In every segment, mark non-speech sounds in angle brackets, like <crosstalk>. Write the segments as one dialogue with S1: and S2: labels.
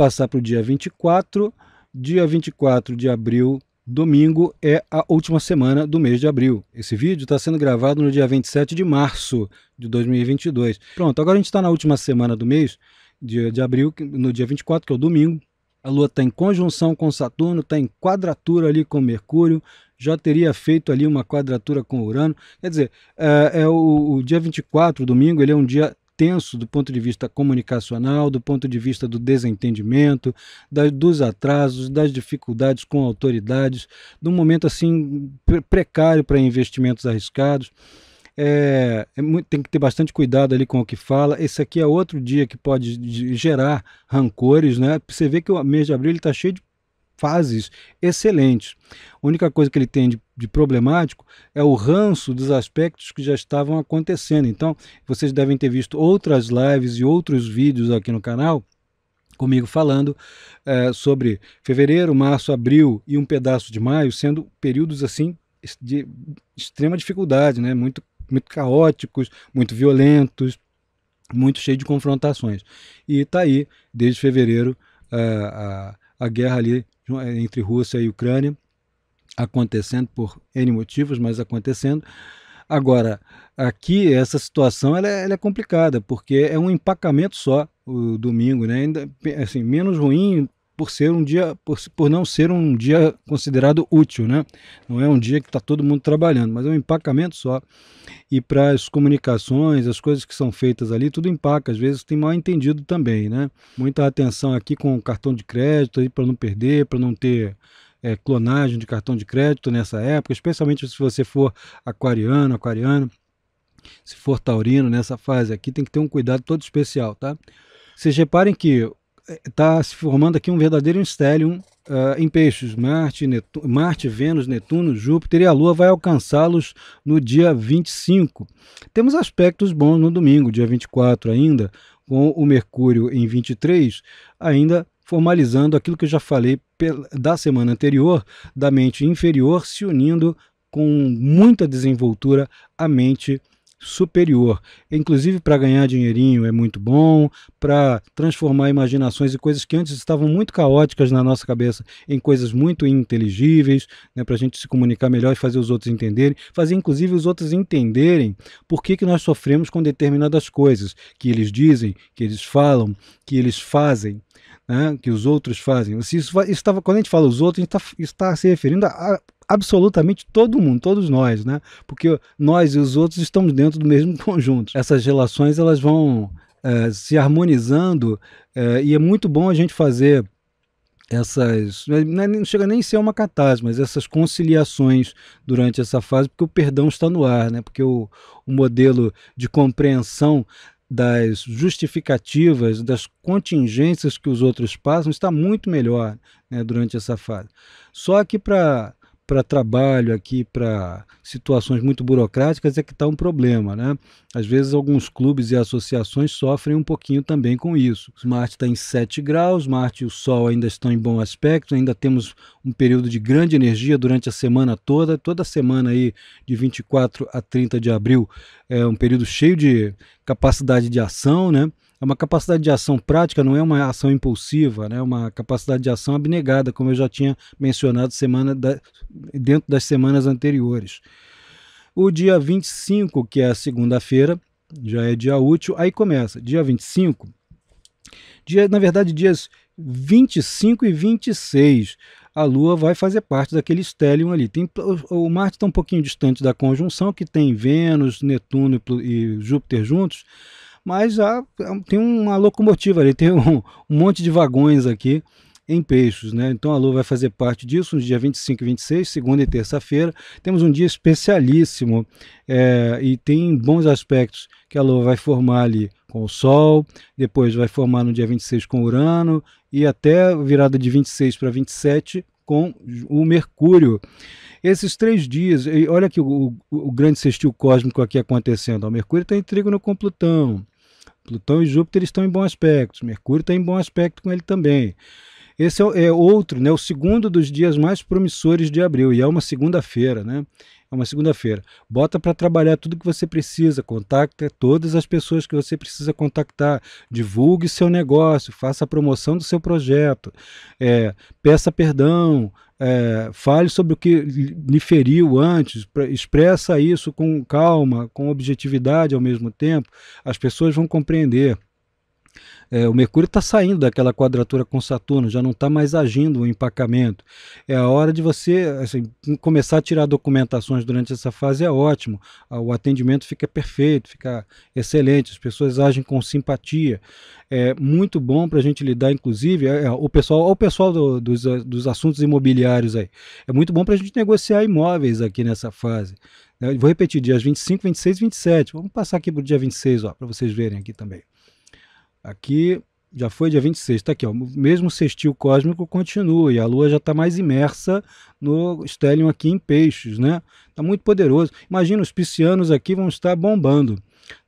S1: passar para o dia 24. Dia 24 de abril, domingo, é a última semana do mês de abril. Esse vídeo está sendo gravado no dia 27 de março de 2022. Pronto, agora a gente está na última semana do mês, dia de abril, no dia 24, que é o domingo. A Lua está em conjunção com Saturno, está em quadratura ali com Mercúrio, já teria feito ali uma quadratura com Urano. Quer dizer, é, é o, o dia 24, domingo, ele é um dia tenso do ponto de vista comunicacional, do ponto de vista do desentendimento, das, dos atrasos, das dificuldades com autoridades, num momento assim precário para investimentos arriscados. É, é muito, tem que ter bastante cuidado ali com o que fala. Esse aqui é outro dia que pode gerar rancores, né? Você vê que o mês de abril está cheio de fases excelentes. A única coisa que ele tem de, de, problemático é o ranço dos aspectos que já estavam acontecendo. Então, vocês devem ter visto outras lives e outros vídeos aqui no canal comigo falando é, sobre fevereiro, março, abril e um pedaço de maio sendo períodos assim de extrema dificuldade, né? muito, muito caóticos, muito violentos, muito cheio de confrontações. E está aí, desde fevereiro, a, eh, a, a guerra ali é, entre Rússia e Ucrânia, acontecendo por N motivos, mas acontecendo. Agora, aqui essa situação ela é, ela é, complicada, porque é um empacamento só o domingo, né? Ainda, assim, menos ruim por ser um dia por, por não ser um dia considerado útil, né? Não é um dia que está todo mundo trabalhando, mas é um empacamento só. E para as comunicações, as coisas que são feitas ali, tudo empaca. Às vezes tem mal entendido também, né? Muita atenção aqui com o cartão de crédito para não perder, para não ter é, clonagem de cartão de crédito nessa época, especialmente se você for aquariano, aquariano, se for taurino nessa fase aqui, tem que ter um cuidado todo especial, tá? Vocês reparem que está se formando aqui um verdadeiro stellium uh, ah, em peixes. Marte, Marte, Vênus, Netuno, Júpiter e a Lua vai alcançá-los no dia 25. Temos aspectos bons no domingo, dia 24 ainda, com o Mercúrio em 23, ainda formalizando aquilo que eu já falei da semana anterior, da mente inferior se unindo com muita desenvoltura à mente superior. Inclusive para ganhar dinheirinho é muito bom, para transformar imaginações e coisas que antes estavam muito caóticas na nossa cabeça em coisas muito inteligíveis, né, para a gente se comunicar melhor e fazer os outros entenderem, fazer inclusive os outros entenderem por que, que nós sofremos com determinadas coisas que eles dizem, que eles falam, que eles fazem. Né, que os outros fazem. Se isso, isso tava, quando a gente fala os outros, a gente tá, está se referindo a, a absolutamente todo mundo, todos nós, né? Porque nós e os outros estamos dentro do mesmo <laughs> conjunto. Essas relações elas vão é, se harmonizando é, e é muito bom a gente fazer essas não é, é, chega nem a ser uma catástrofe, mas essas conciliações durante essa fase, porque o perdão está no ar, né? Porque o, o modelo de compreensão das justificativas, das contingências que os outros passam está muito melhor né, durante essa fase. Só que para para trabalho, aqui para situações muito burocráticas, é que está um problema. Né? Às vezes, alguns clubes e associações sofrem um pouquinho também com isso. Marte está em 7 graus, Marte e o Sol ainda estão em bom aspecto, ainda temos um período de grande energia durante a semana toda, toda semana aí de 24 a 30 de abril é um período cheio de capacidade de ação, né? é uma capacidade de ação prática, não é uma ação impulsiva, né? uma capacidade de ação abnegada, como eu já tinha mencionado semana da, dentro das semanas anteriores. O dia 25, que é a segunda-feira, já é dia útil, aí começa. Dia 25, dia, na verdade, dias 25 e 26, a Lua vai fazer parte daquele stellium ali. Tem, o, o Marte está um pouquinho distante da conjunção, que tem Vênus, Netuno e, e Júpiter juntos, mas já é tem uma locomotiva ali, tem um, um monte de vagões aqui em peixes, né? Então a Lua vai fazer parte disso no dia 25 e 26, segunda e terça-feira. Temos um dia especialíssimo é, e tem bons aspectos que a Lua vai formar ali com o Sol, depois vai formar no dia 26 com Urano e até virada de 26 para 27 com o Mercúrio. Esses três dias, olha que o, o, o, grande sextil cósmico aqui acontecendo. O Mercúrio está em trígono com Plutão, Plutão e Júpiter estão em bom aspecto, Mercúrio está em bom aspecto com ele também. Esse é, é outro, né, o segundo dos dias mais promissores de abril, e é uma segunda-feira, né? é uma segunda-feira. Bota para trabalhar tudo que você precisa, contacta todas as pessoas que você precisa contactar, divulgue seu negócio, faça a promoção do seu projeto, é, peça perdão, é, fale sobre o que lhe feriu antes, expressa isso com calma, com objetividade ao mesmo tempo, as pessoas vão compreender. É, o Mercúrio está saindo daquela quadratura com Saturno, já não está mais agindo o empacamento. É a hora de você assim, começar a tirar documentações durante essa fase, é ótimo. Ah, o atendimento fica perfeito, fica excelente, as pessoas agem com simpatia. É muito bom para a gente lidar, inclusive, é, é o pessoal, o pessoal do, dos, ah, dos assuntos imobiliários aí. É muito bom para a gente negociar imóveis aqui nessa fase. Né? vou repetir, dias 25, 26 e 27. Vamos passar aqui para o dia 26, para vocês verem aqui também. Aqui já foi dia 26, está aqui, ó, mesmo sextil cósmico continua e a Lua já está mais imersa no stellium aqui em peixes, né? Está muito poderoso. Imagina, os piscianos aqui vão estar bombando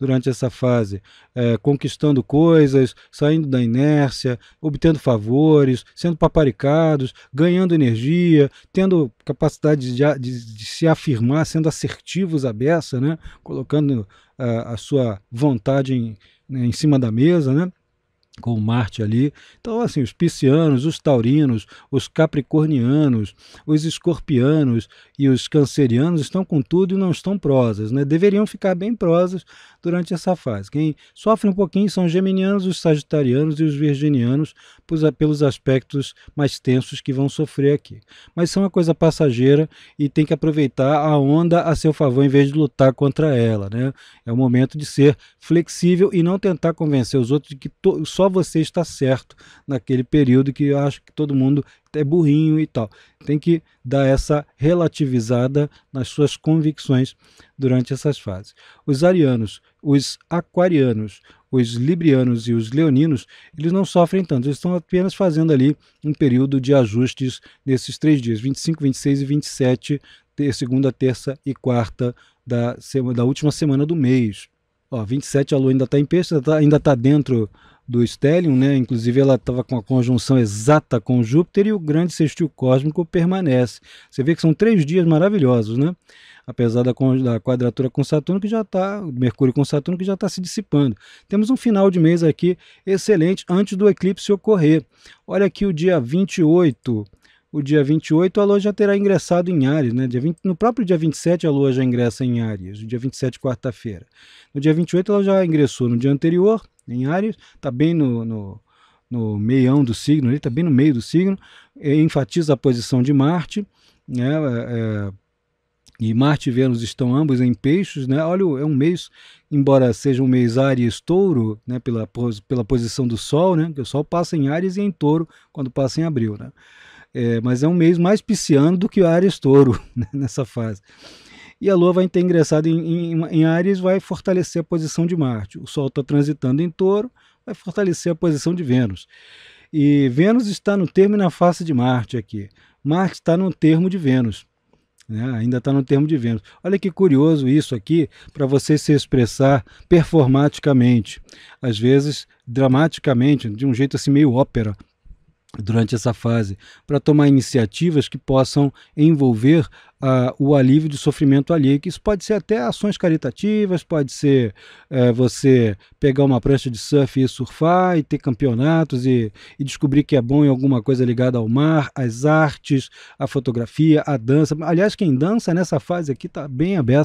S1: durante essa fase, é, conquistando coisas, saindo da inércia, obtendo favores, sendo paparicados, ganhando energia, tendo capacidade de, de, de se afirmar, sendo assertivos à beça, né? colocando a, ah, a sua vontade em né, em cima da mesa, né? com Marte ali. Então, assim, os piscianos, os taurinos, os capricornianos, os escorpianos e os cancerianos estão com tudo e não estão prosas, né? Deveriam ficar bem prosas durante essa fase. Quem sofre um pouquinho são os geminianos, os sagitarianos e os virginianos pelos aspectos mais tensos que vão sofrer aqui. Mas são uma coisa passageira e tem que aproveitar a onda a seu favor em vez de lutar contra ela, né? É o momento de ser flexível e não tentar convencer os outros de que só você está certo naquele período que eu acho que todo mundo é burrinho e tal. Tem que dar essa relativizada nas suas convicções durante essas fases. Os arianos, os aquarianos, os librianos e os leoninos, eles não sofrem tanto, eles estão apenas fazendo ali um período de ajustes nesses três dias, 25, 26 e 27, segunda, terça e quarta da, semana, da última semana do mês. Ó, 27 a lua ainda está em peixe, ainda está tá dentro do Stellium, né? Inclusive ela estava com a conjunção exata com Júpiter e o grande sextil cósmico permanece. Você vê que são três dias maravilhosos, né? Apesar da, da quadratura com Saturno que já está, Mercúrio com Saturno que já está se dissipando. Temos um final de mês aqui excelente antes do eclipse ocorrer. Olha aqui o dia 28, o dia 28 a Lua já terá ingressado em Ares, né? Dia 20, no próprio dia 27 a Lua já ingressa em Ares, dia 27, quarta-feira. No dia 28 ela já ingressou no dia anterior, em Ares, está bem no, no, no meião do signo, está bem no meio do signo, enfatiza a posição de Marte, né? É, é, e Marte e Vênus estão ambos em peixes, né? Olha, é um mês, embora seja um mês Ares Touro, né? Pela, pela posição do Sol, né? Que o Sol passa em Ares e em Touro quando passa em Abril, né? É, mas é um mês mais pisciano do que Ares Touro <laughs> né? nessa fase e a Lua vai ter ingressado em, em, em Ares, vai fortalecer a posição de Marte. O Sol está transitando em Touro, vai fortalecer a posição de Vênus. E Vênus está no termo e na face de Marte aqui. Marte está no termo de Vênus. Né? ainda está no termo de Vênus. Olha que curioso isso aqui para você se expressar performaticamente, às vezes dramaticamente, de um jeito assim meio ópera durante essa fase, para tomar iniciativas que possam envolver uh, o alívio de sofrimento alheio, que isso pode ser até ações caritativas, pode ser uh, você pegar uma prancha de surf e surfar e ter campeonatos e, e descobrir que é bom em alguma coisa ligada ao mar, às artes, à fotografia, à dança. Aliás, quem dança nessa fase aqui está bem aberta.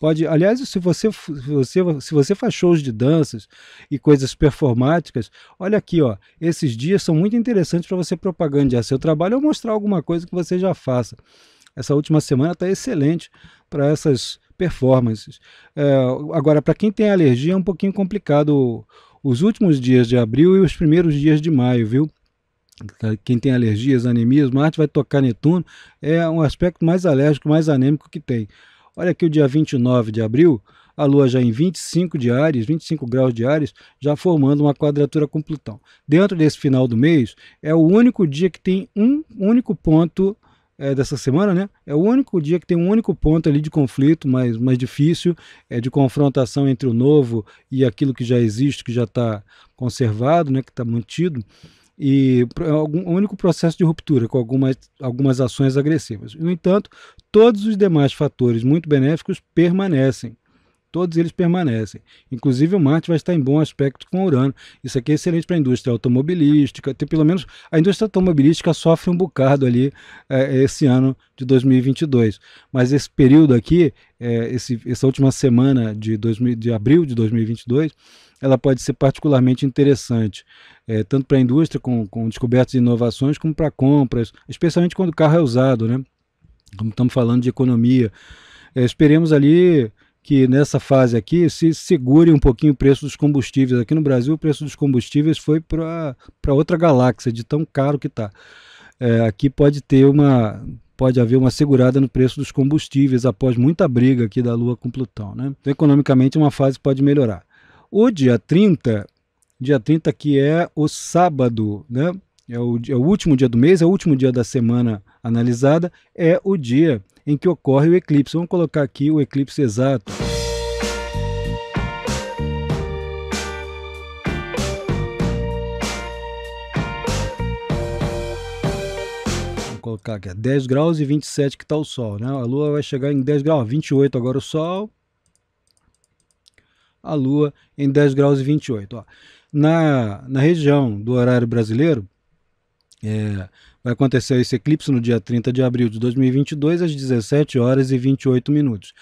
S1: Pode, aliás, se você, se você se você faz shows de danças e coisas performáticas, olha aqui, ó, esses dias são muito interessantes para você propagandear seu trabalho ou mostrar alguma coisa que você já faça. Essa última semana está excelente para essas performances. É, agora, para quem tem alergia, é um pouquinho complicado os últimos dias de abril e os primeiros dias de maio, viu? Quem tem alergias, anemias, Marte vai tocar Netuno, é um aspecto mais alérgico, mais anêmico que tem. Olha aqui o dia 29 de abril, a Lua já em 25 de Ares, 25 graus de Ares, já formando uma quadratura com Plutão. Dentro desse final do mês, é o único dia que tem um único ponto é, dessa semana, né? É o único dia que tem um único ponto ali de conflito mais, mais difícil, é de confrontação entre o novo e aquilo que já existe, que já está conservado, né? Que está mantido. E é algum, um único processo de ruptura com algumas, algumas ações agressivas. No entanto, todos os demais fatores muito benéficos permanecem todos eles permanecem. Inclusive, o Marte vai estar em bom aspecto com Urano. Isso aqui é excelente para a indústria automobilística. Tem, pelo menos a indústria automobilística sofre um bocado ali é, esse ano de 2022. Mas esse período aqui, é, esse, essa última semana de, 2000, de abril de 2022, ela pode ser particularmente interessante, é, tanto para a indústria, com, com descobertas e inovações, como para compras, especialmente quando o carro é usado, né? Como estamos falando de economia. É, esperemos ali que nessa fase aqui se segure um pouquinho o preço dos combustíveis. Aqui no Brasil, o preço dos combustíveis foi para outra galáxia, de tão caro que está. É, aqui pode ter uma. Pode haver uma segurada no preço dos combustíveis após muita briga aqui da Lua com Plutão. Né? Então, economicamente, uma fase pode melhorar. O dia 30, dia 30 que é o sábado, né? É o, é o último dia do mês, é o último dia da semana analisada, é o dia em que ocorre o eclipse. Vamos colocar aqui o eclipse exato. Vamos colocar aqui, 10 graus e 27 que está o Sol, né? A Lua vai chegar em 10 graus, 28 agora o Sol, a Lua em 10 graus e 28. Ó. Na, na região do horário brasileiro, é, Vai acontecer esse eclipse no dia 30 de abril de 2022, às 17 horas e 28 minutos.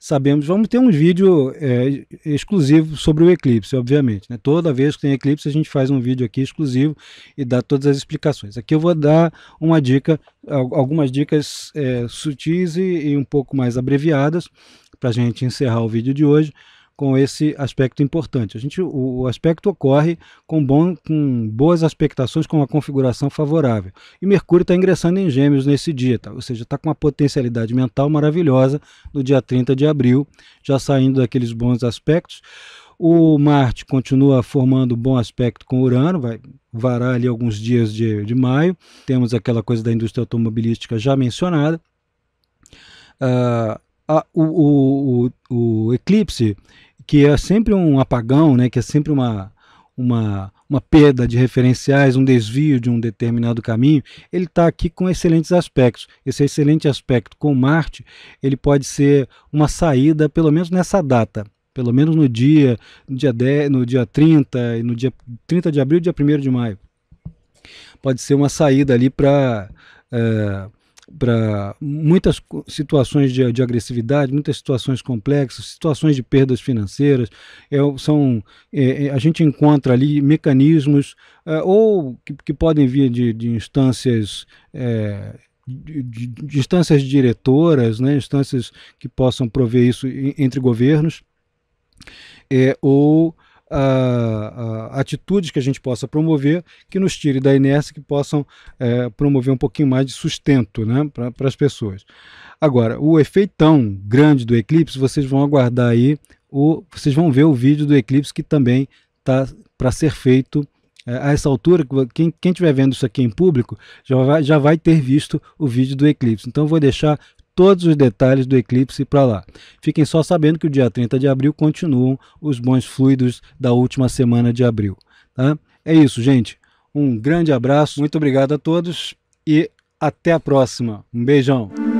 S1: Sabemos, vamos ter um vídeo é, exclusivo sobre o eclipse, obviamente. Né? Toda vez que tem eclipse, a gente faz um vídeo aqui exclusivo e dá todas as explicações. Aqui eu vou dar uma dica, algumas dicas é, sutis e, e um pouco mais abreviadas, para a gente encerrar o vídeo de hoje com esse aspecto importante. A gente, o, o aspecto ocorre com, bom, com boas expectações, com uma configuração favorável. E Mercúrio está ingressando em Gêmeos nesse dia, tá? ou seja, está com uma potencialidade mental maravilhosa no dia 30 de abril, já saindo daqueles bons aspectos. O Marte continua formando bom aspecto com Urano, vai varar ali alguns dias de, de maio. Temos aquela coisa da indústria automobilística já mencionada. Uh, a, o, o, o, o, eclipse que é sempre um apagão, né, que é sempre uma, uma, uma perda de referenciais, um desvio de um determinado caminho, ele está aqui com excelentes aspectos. Esse excelente aspecto com Marte, ele pode ser uma saída, pelo menos nessa data, pelo menos no dia, no dia 10, no dia 30 e no dia 30 de abril e dia 1 de maio. Pode ser uma saída ali para. Eh, para muitas situações de, de, agressividade, muitas situações complexas, situações de perdas financeiras, é, são é, é, a gente encontra ali mecanismos é, ou que, que, podem vir de, de instâncias é, de, de, instâncias diretoras, né, instâncias que possam prover isso entre governos, é, ou uh, atitudes que a gente possa promover que nos tire da inércia, que possam uh, promover um pouquinho mais de sustento né, para as pessoas. Agora, o efeito tão grande do eclipse, vocês vão aguardar aí, o, vocês vão ver o vídeo do eclipse que também está para ser feito é, a essa altura, quem estiver vendo isso aqui em público já vai, já vai ter visto o vídeo do eclipse. Então, vou deixar todos os detalhes do eclipse para lá. Fiquem só sabendo que o dia 30 de abril continuam os bons fluidos da última semana de abril. Tá? É isso, gente. Um grande abraço, muito obrigado a todos e até a próxima. Um beijão.